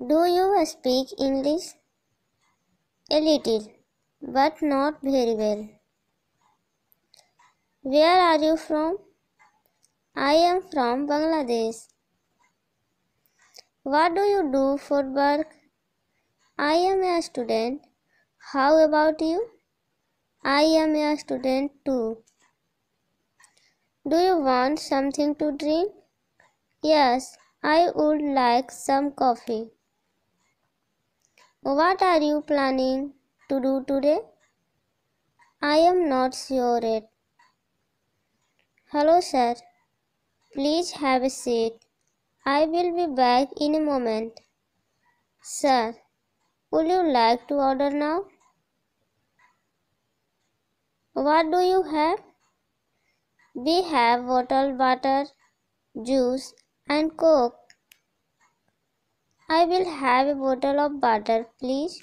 Do you speak English? A little, but not very well. Where are you from? I am from Bangladesh. What do you do for work? I am a student. How about you? I am a student too. Do you want something to drink? Yes, I would like some coffee. What are you planning to do today? I am not sure yet. Hello, sir. Please have a seat. I will be back in a moment. Sir, would you like to order now? What do you have? We have bottled water, juice, and coke. I will have a bottle of butter, please.